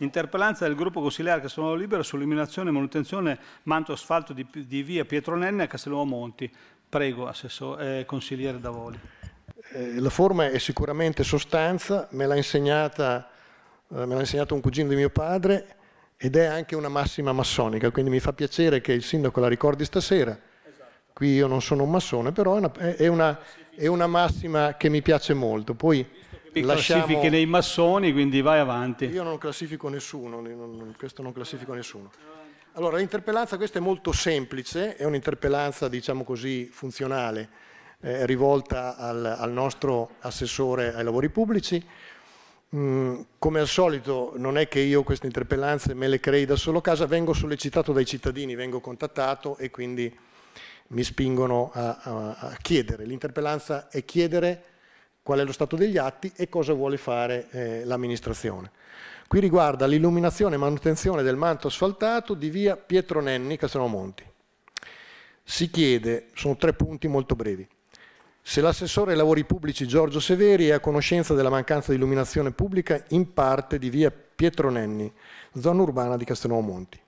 Interpellanza del gruppo consigliare Castelluomo Libero sull'illuminazione e manutenzione manto asfalto di, di via Pietronenne a Castelluomo Monti. Prego, assessore, eh, consigliere Davoli. Eh, la forma è sicuramente sostanza, me l'ha insegnata, eh, me insegnato un cugino di mio padre ed è anche una massima massonica, quindi mi fa piacere che il sindaco la ricordi stasera. Esatto. Qui io non sono un massone, però è una, è, una, è una massima che mi piace molto. Poi, classifichi classifiche dei massoni, quindi vai avanti. Io non classifico nessuno, non, questo non classifico nessuno. Allora, l'interpellanza questa è molto semplice, è un'interpellanza, diciamo così, funzionale, eh, rivolta al, al, nostro assessore ai lavori pubblici. Mm, come al solito, non è che io queste interpellanze me le crei da solo casa, vengo sollecitato dai cittadini, vengo contattato e quindi mi spingono a, a, a chiedere. L'interpellanza è chiedere qual è lo stato degli atti e cosa vuole fare eh, l'amministrazione. Qui riguarda l'illuminazione e manutenzione del manto asfaltato di via Pietro Nenni, Monti. Si chiede, sono tre punti molto brevi, se l'assessore ai lavori pubblici Giorgio Severi è a conoscenza della mancanza di illuminazione pubblica in parte di via Pietro Nenni, zona urbana di Castelnuovo Monti.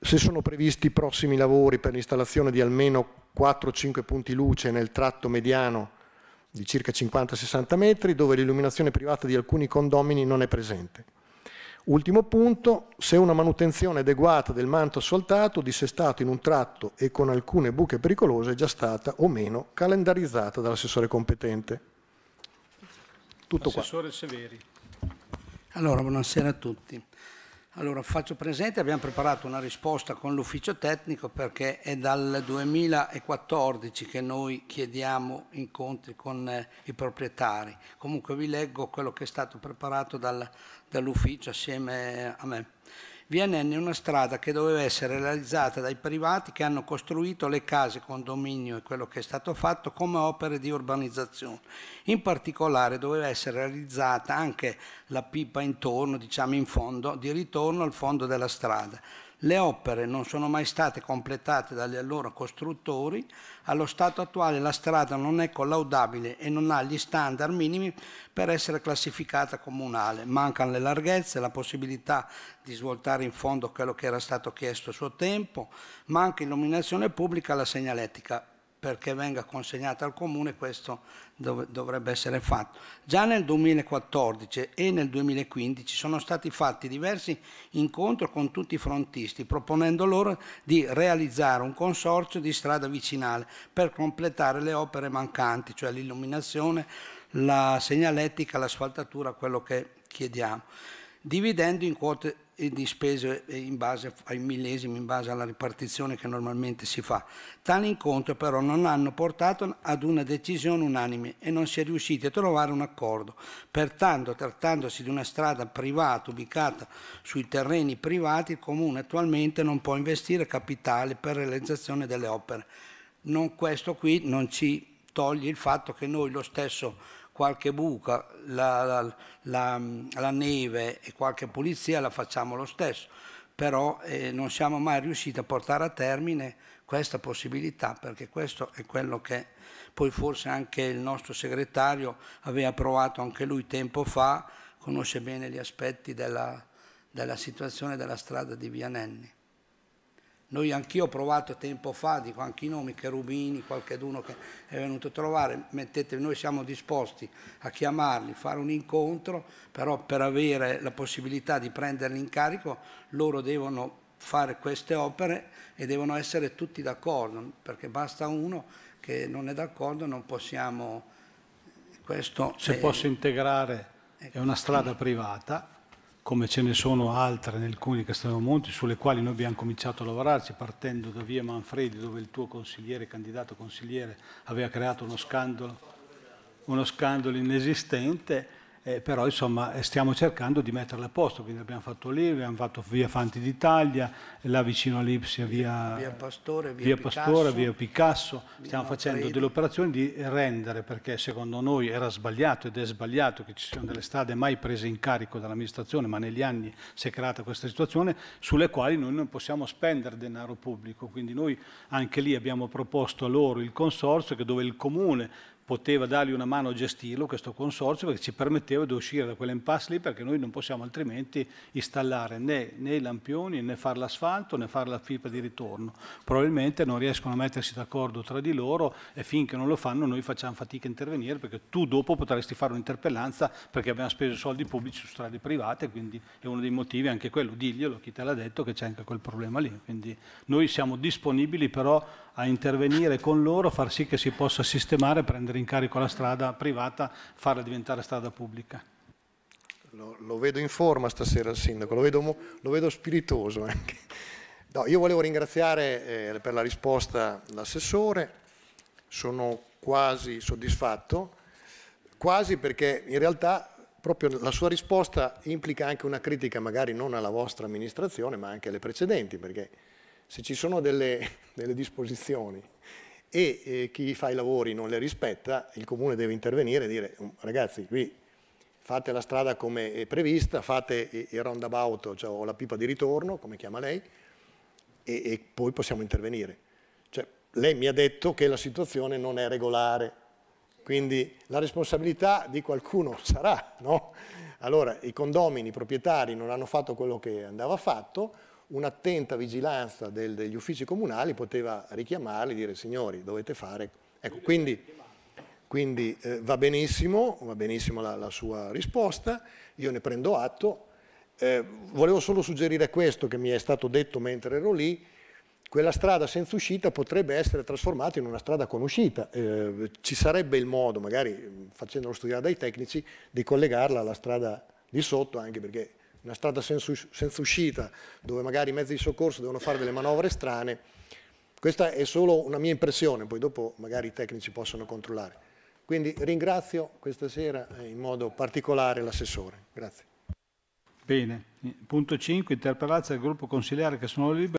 Se sono previsti prossimi lavori per l'installazione di almeno 4-5 punti luce nel tratto mediano di circa 50-60 metri dove l'illuminazione privata di alcuni condomini non è presente. Ultimo punto, se una manutenzione adeguata del manto asfaltato dissestato in un tratto e con alcune buche pericolose è già stata o meno calendarizzata dall'assessore competente. Tutto Assessore qua. Severi. Allora, buonasera a tutti. Allora, faccio presente, abbiamo preparato una risposta con l'ufficio tecnico perché è dal 2014 che noi chiediamo incontri con eh, i proprietari. Comunque vi leggo quello che è stato preparato dal, dall'ufficio assieme a me. Vianenne è una strada che doveva essere realizzata dai privati che hanno costruito le case, condominio e quello che è stato fatto come opere di urbanizzazione. In particolare doveva essere realizzata anche la pipa intorno, diciamo in fondo, di ritorno al fondo della strada. Le opere non sono mai state completate dagli allora costruttori, allo stato attuale la strada non è collaudabile e non ha gli standard minimi per essere classificata comunale, mancano le larghezze, la possibilità di svoltare in fondo quello che era stato chiesto a suo tempo, manca illuminazione pubblica alla segnaletica perché venga consegnata al comune, questo dov- dovrebbe essere fatto. Già nel 2014 e nel 2015 sono stati fatti diversi incontri con tutti i frontisti, proponendo loro di realizzare un consorzio di strada vicinale per completare le opere mancanti, cioè l'illuminazione, la segnalettica, l'asfaltatura, quello che chiediamo, dividendo in quote di spese eh, in base ai millesimi, in base alla ripartizione che normalmente si fa. Tali incontri però non hanno portato ad una decisione unanime e non si è riusciti a trovare un accordo. Pertanto, trattandosi di una strada privata ubicata sui terreni privati, il Comune attualmente non può investire capitale per realizzazione delle opere. Non questo qui non ci toglie il fatto che noi lo stesso qualche buca, la, la, la, la, neve e qualche pulizia la facciamo lo stesso, però eh, non siamo mai riusciti a portare a termine questa possibilità perché questo è quello che poi forse anche il nostro segretario aveva provato anche lui tempo fa, conosce bene gli aspetti della, della situazione della strada di Via Nenni. Noi anch'io ho provato tempo fa, dico anche i nomi, Cherubini, qualcheduno che è venuto a trovare, mettetevi, noi siamo disposti a chiamarli, fare un incontro, però per avere la possibilità di prenderli in carico loro devono fare queste opere e devono essere tutti d'accordo, perché basta uno che non è d'accordo, non possiamo... Questo Se è... posso integrare, ecco. è una strada privata, come ce ne sono altre nel comune di Monti, sulle quali noi abbiamo cominciato a lavorarci partendo da via Manfredi, dove il tuo consigliere, candidato consigliere, aveva creato uno scandalo, uno scandalo inesistente eh, però insomma eh, stiamo cercando di metterla a posto, quindi abbiamo fatto lì, abbiamo fatto via Fanti d'Italia, là vicino all'Ipsia via, via, Pastore, via, via Pastore, Picasso, via Picasso. stiamo facendo Credi. delle operazioni di rendere, perché secondo noi era sbagliato ed è sbagliato che ci siano delle strade mai prese in carico dall'amministrazione, ma negli anni si è creata questa situazione, sulle quali noi non possiamo spendere denaro pubblico, quindi noi anche lì abbiamo proposto a loro il consorzio che dove il comune poteva dargli una mano a gestirlo questo consorzio perché ci permetteva di uscire da quell'impasse lì perché noi non possiamo altrimenti installare né, né i lampioni né fare l'asfalto né fare la pipa di ritorno. Probabilmente non riescono a mettersi d'accordo tra di loro e finché non lo fanno noi facciamo fatica a intervenire perché tu dopo potresti fare un'interpellanza perché abbiamo speso soldi pubblici su strade private, quindi è uno dei motivi anche quello, diglielo, chi te l'ha detto che c'è anche quel problema lì. Quindi noi siamo disponibili però a intervenire con loro, far sì che si possa sistemare, prendere in carico la strada privata, farla diventare strada pubblica. Lo, lo vedo in forma stasera il sindaco, lo vedo, lo vedo spiritoso anche. No, io volevo ringraziare eh, per la risposta l'assessore, sono quasi soddisfatto, quasi perché in realtà proprio la sua risposta implica anche una critica magari non alla vostra amministrazione ma anche alle precedenti, perché se ci sono delle, delle disposizioni e eh, chi fa i lavori non le rispetta, il comune deve intervenire e dire mm, ragazzi qui fate la strada come è prevista, fate il roundabout cioè, o la pipa di ritorno, come chiama lei, e, e poi possiamo intervenire. Cioè, lei mi ha detto che la situazione non è regolare, quindi la responsabilità di qualcuno sarà, no? Allora i condomini, i proprietari non hanno fatto quello che andava fatto, un'attenta vigilanza del, degli uffici comunali poteva richiamarli e dire signori dovete fare. Ecco, quindi, quindi eh, va benissimo, va benissimo la, la, sua risposta, io ne prendo atto. Eh, volevo solo suggerire questo che mi è stato detto mentre ero lì, quella strada senza uscita potrebbe essere trasformata in una strada con uscita. Eh, ci sarebbe il modo, magari mm, facendolo studiare dai tecnici, di collegarla alla strada di sotto, anche perché una strada senza uscita, dove magari i mezzi di soccorso devono fare delle manovre strane. Questa è solo una mia impressione, poi dopo magari i tecnici possono controllare. Quindi ringrazio questa sera in modo particolare l'assessore. Grazie. Bene, punto 5, interpellanza del gruppo consigliare che sono libero.